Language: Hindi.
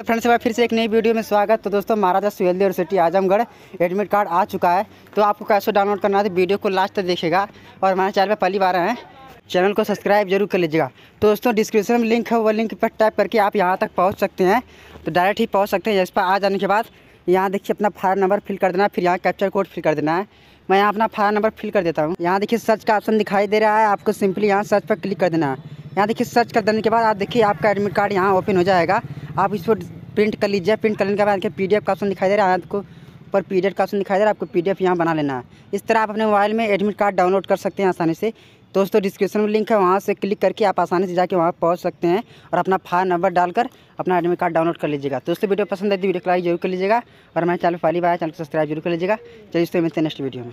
तो फ्रेंड्स भाई फिर से एक नई वीडियो में स्वागत तो दोस्तों Maharaja Suhel university Azamgarh admit card आ चुका है तो आपको कैसे डाउनलोड करना है तो वीडियो को लास्ट तक देखेगा और हमारे चैनल पर पहली बार हैं चैनल को सब्सक्राइब जरूर कर लीजिएगा तो दोस्तों डिस्क्रिप्शन में लिंक है वो लिंक पर टाइप करके आप यहाँ तक पहुँच सकते हैं तो डायरेक्ट ही पहुँच सकते हैं इस पर आ जाने के बाद यहाँ देखिए अपना फार्म नंबर फिल कर देना है फिर यहाँ कैप्चर कोड फिल कर देना है मैं यहाँ अपना फार्म नंबर फिल कर देता हूँ यहाँ देखिए सर्च का ऑप्शन दिखाई दे रहा है आपको सिंपली यहाँ सर्च पर क्लिक कर देना है यहाँ देखिए सर्च कर देने के बाद आप देखिए आपका एडमिट कार्ड यहाँ ओपन हो जाएगा आप इसको प्रिंट कर लीजिए प्रिंट करने के बाद देखिए पी का ऑप्शन दिखाई दे रहा है आपको पर पी का ऑप्शन दिखाई दे रहा है आपको पी डी यहाँ बना लेना है इस तरह आप अपने मोबाइल में एडमिट कार्ड डाउनलोड कर सकते हैं आसानी से दोस्तों डिस्क्रिप्शन में लिंक है वहाँ से क्लिक करके आप आसानी से जाके वहाँ पहुँच सकते हैं और अपना फार नंबर डालकर अपना एडमिट कार्ड डाउनलोड कर लीजिएगा दोस्तों वीडियो पसंद आई तो वीडियो को लाइक जरूर कर लीजिएगा और हमारे चैनल पहली बार चैनल को सब्सक्राइब जरूर कर लीजिएगा चलिए दोस्तों मिलते हैं नेक्स्ट वीडियो में